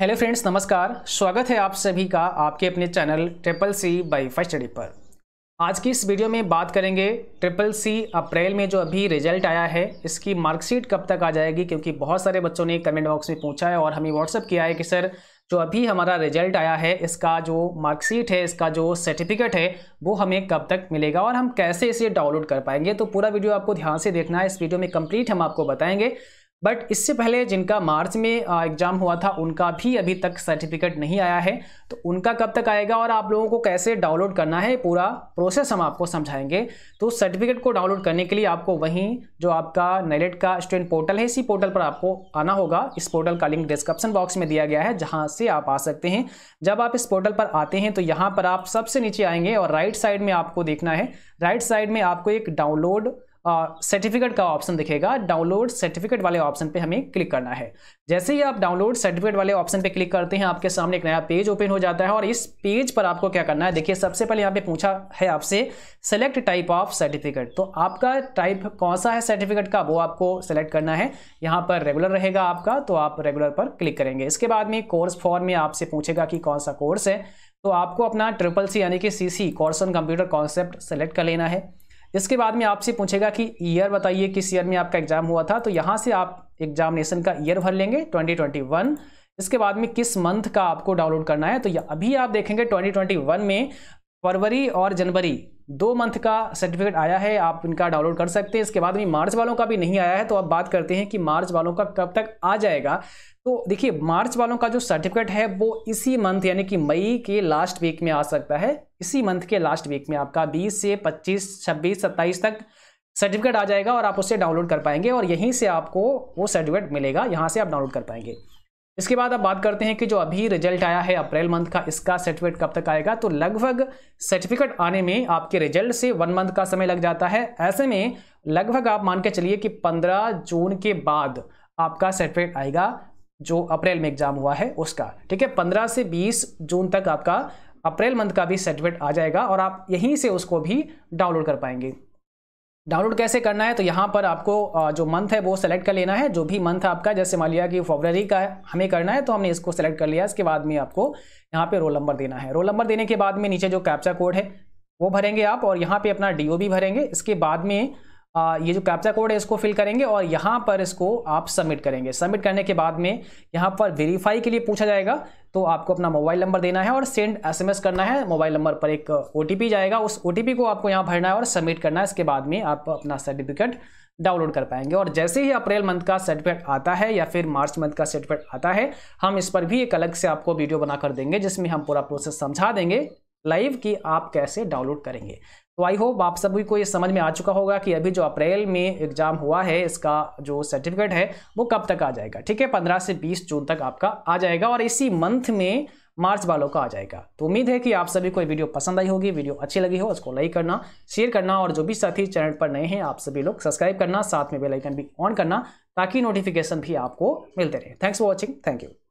hello friends नमस्कार स्वागत है आप सभी का आपके अपने channel triple C by first study पर आज की इस वीडियो में बात करेंगे ट्रिपल सी अप्रैल में जो अभी रिजल्ट आया है इसकी मार्कशीट कब तक आ जाएगी क्योंकि बहुत सारे बच्चों ने कमेंट बॉक्स में पूछा है और हमें व्हाट्सअप किया है कि सर जो अभी हमारा रिजल्ट आया है इसका जो मार्कशीट है इसका जो सर्टिफिकेट है वो हमें कब तक मिलेगा और हम कैसे इसे डाउनलोड कर पाएंगे तो पूरा वीडियो आपको ध्यान से देखना है इस वीडियो में कंप्लीट हम आपको बताएंगे बट इससे पहले जिनका मार्च में एग्ज़ाम हुआ था उनका भी अभी तक सर्टिफिकेट नहीं आया है तो उनका कब तक आएगा और आप लोगों को कैसे डाउनलोड करना है पूरा प्रोसेस हम आपको समझाएंगे तो सर्टिफिकेट को डाउनलोड करने के लिए आपको वहीं जो आपका नेलेट का स्टूडेंट पोर्टल है इसी पोर्टल पर आपको आना होगा इस पोर्टल का लिंक डिस्क्रिप्शन बॉक्स में दिया गया है जहाँ से आप आ सकते हैं जब आप इस पोर्टल पर आते हैं तो यहाँ पर आप सबसे नीचे आएंगे और राइट साइड में आपको देखना है राइट साइड में आपको एक डाउनलोड सर्टिफिकेट का ऑप्शन दिखेगा डाउनलोड सर्टिफिकेट वाले ऑप्शन पे हमें क्लिक करना है जैसे ही आप डाउनलोड सर्टिफिकेट वाले ऑप्शन पे क्लिक करते हैं आपके सामने एक नया पेज ओपन हो जाता है और इस पेज पर आपको क्या करना है देखिए सबसे पहले यहाँ पे पूछा है आपसे सेलेक्ट टाइप ऑफ सर्टिफिकेट तो आपका टाइप कौन सा है सर्टिफिकेट का वो आपको सेलेक्ट करना है यहाँ पर रेगुलर रहेगा आपका तो आप रेगुलर पर क्लिक करेंगे इसके बाद में कोर्स फॉर्म में आपसे पूछेगा कि कौन सा कोर्स है तो आपको अपना ट्रिपल सी यानी कि C C course on computer concept select कर लेना है इसके बाद में आपसे पूछेगा कि ईयर बताइए किस ईयर में आपका एग्जाम हुआ था तो यहाँ से आप एग्जामिनेशन का ईयर भर लेंगे 2021 इसके बाद में किस मंथ का आपको डाउनलोड करना है तो अभी आप देखेंगे 2021 में फरवरी और जनवरी दो मंथ का सर्टिफिकेट आया है आप इनका डाउनलोड कर सकते हैं इसके बाद में मार्च वालों का भी नहीं आया है तो अब बात करते हैं कि मार्च वालों का कब तक आ जाएगा तो देखिए मार्च वालों का जो सर्टिफिकेट है वो इसी मंथ यानी कि मई के लास्ट वीक में आ सकता है इसी मंथ के लास्ट वीक में आपका 20 से 25 26 27 तक सर्टिफिकेट आ जाएगा और आप उससे डाउनलोड कर पाएंगे और यहीं से आपको वो सर्टिफिकेट मिलेगा यहाँ से आप डाउनलोड कर पाएंगे इसके बाद आप बात करते हैं कि जो अभी रिजल्ट आया है अप्रैल मंथ का इसका सर्टिफिकेट कब तक आएगा तो लगभग सर्टिफिकेट आने में आपके रिजल्ट से वन मंथ का समय लग जाता है ऐसे में लगभग आप मान के चलिए कि 15 जून के बाद आपका सर्टिफिकेट आएगा जो अप्रैल में एग्जाम हुआ है उसका ठीक है 15 से 20 जून तक आपका अप्रैल मंथ का भी सर्टिफिकेट आ जाएगा और आप यहीं से उसको भी डाउनलोड कर पाएंगे डाउनलोड कैसे करना है तो यहाँ पर आपको जो मंथ है वो सेलेक्ट कर लेना है जो भी मंथ आपका जैसे मान लिया कि फरवरी का हमें करना है तो हमने इसको सेलेक्ट कर लिया इसके बाद में आपको यहाँ पे रोल नंबर देना है रोल नंबर देने के बाद में नीचे जो कैप्चा कोड है वो भरेंगे आप और यहाँ पे अपना डी भरेंगे इसके बाद में आ, ये जो कैप्चा कोड है इसको फिल करेंगे और यहाँ पर इसको आप सबमिट करेंगे सबमिट करने के बाद में यहाँ पर वेरीफाई के लिए पूछा जाएगा तो आपको अपना मोबाइल नंबर देना है और सेंड एसएमएस करना है मोबाइल नंबर पर एक ओ जाएगा उस ओ को आपको यहाँ भरना है और सबमिट करना है इसके बाद में आप अपना सर्टिफिकेट डाउनलोड कर पाएंगे और जैसे ही अप्रैल मंथ का सर्टिफिकेट आता है या फिर मार्च मंथ का सर्टिफिकेट आता है हम इस पर भी एक अलग से आपको वीडियो बनाकर देंगे जिसमें हम पूरा प्रोसेस समझा देंगे लाइव की आप कैसे डाउनलोड करेंगे तो आई होप आप सभी को ये समझ में आ चुका होगा कि अभी जो अप्रैल में एग्जाम हुआ है इसका जो सर्टिफिकेट है वो कब तक आ जाएगा ठीक है पंद्रह से बीस जून तक आपका आ जाएगा और इसी मंथ में मार्च वालों का आ जाएगा तो उम्मीद है कि आप सभी को ये वीडियो पसंद आई होगी वीडियो अच्छी लगी हो उसको लाइक करना शेयर करना और जो भी साथी चैनल पर नए हैं आप सभी लोग सब्सक्राइब करना साथ में बेलाइकन भी ऑन करना ताकि नोटिफिकेशन भी आपको मिलते रहे thanks for watching thank you